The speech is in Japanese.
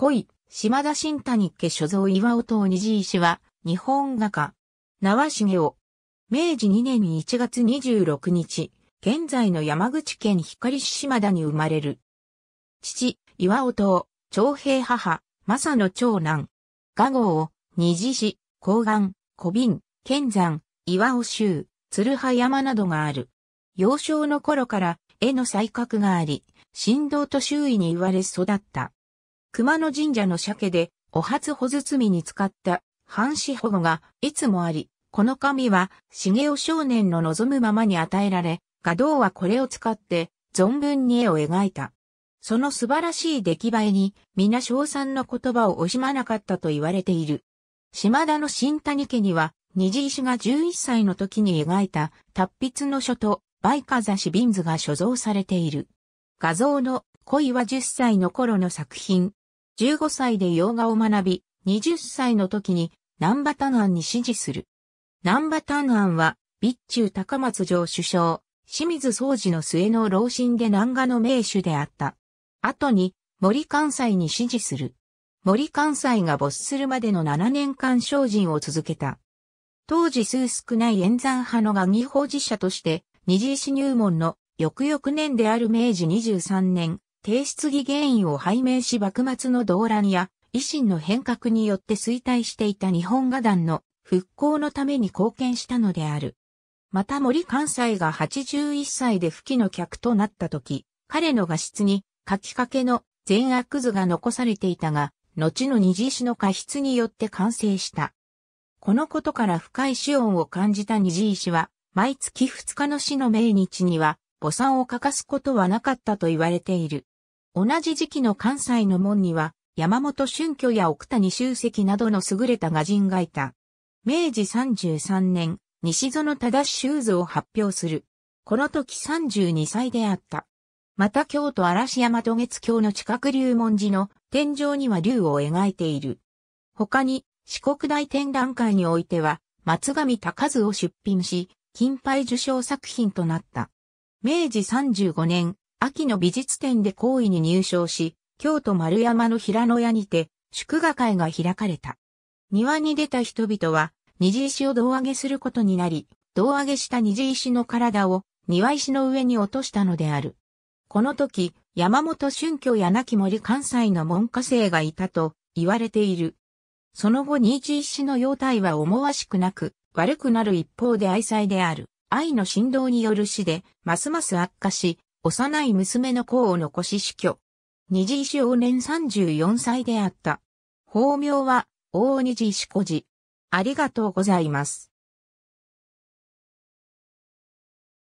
恋、島田新谷家所蔵岩尾次医石は、日本画家、縄重雄。明治2年1月26日、現在の山口県光市島田に生まれる。父、岩尾藤、長平母、正の長男。画号、次市、高岩、小瓶、剣山、岩尾州、鶴葉山などがある。幼少の頃から絵の才覚があり、振動と周囲に言われ育った。熊野神社の鮭で、お初穂包に使った半紙保護がいつもあり、この紙は、茂雄少年の望むままに与えられ、画道はこれを使って、存分に絵を描いた。その素晴らしい出来栄えに、皆称賛の言葉を惜しまなかったと言われている。島田の新谷家には、虹石が11歳の時に描いた達筆の書と、バイカザシビンズが所蔵されている。画像の恋は10歳の頃の作品、15歳で洋画を学び、20歳の時に南波丹案に支持する。南波丹案は、備中高松城首相、清水総司の末の老臣で南画の名手であった。後に、森関西に支持する。森関西が没するまでの7年間精進を続けた。当時数少ない演算派の画技法実者として、二次師入門の翌々年である明治23年、提出議原因を拝命し幕末の動乱や維新の変革によって衰退していた日本画壇の復興のために貢献したのである。また森関西が81歳で吹きの客となった時、彼の画質に書きかけの善悪図が残されていたが、後の二次石の過失によって完成した。このことから深い死音を感じた二次石は、毎月2日の死の命日には、母さんを欠かすことはなかったと言われている。同じ時期の関西の門には、山本春虚や奥谷修積などの優れた画人がいた。明治33年、西園忠修図を発表する。この時32歳であった。また京都嵐山渡月橋の近く龍門寺の天井には竜を描いている。他に四国大展覧会においては松上高津を出品し、金牌受賞作品となった。明治35年、秋の美術展で好意に入賞し、京都丸山の平野屋にて、祝賀会が開かれた。庭に出た人々は、虹石を胴上げすることになり、胴上げした虹石の体を庭石の上に落としたのである。この時、山本春居や亡き森関西の門下生がいたと言われている。その後虹石の容態は思わしくなく、悪くなる一方で愛妻である。愛の振動による死で、ますます悪化し、幼い娘の子を残し死去。二次少年34歳であった。法名は、大二次子児。ありがとうございます。